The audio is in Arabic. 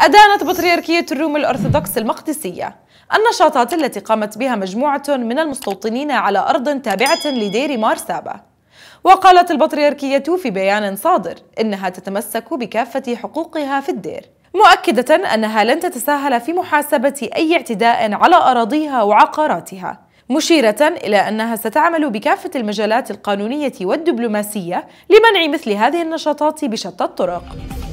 أدانت بطريركية الروم الأرثوذكس المقدسية النشاطات التي قامت بها مجموعة من المستوطنين على أرض تابعة لدير مارسابا وقالت البطريركية في بيان صادر إنها تتمسك بكافة حقوقها في الدير مؤكدة أنها لن تتساهل في محاسبة أي اعتداء على أراضيها وعقاراتها مشيرة إلى أنها ستعمل بكافة المجالات القانونية والدبلوماسية لمنع مثل هذه النشاطات بشتى الطرق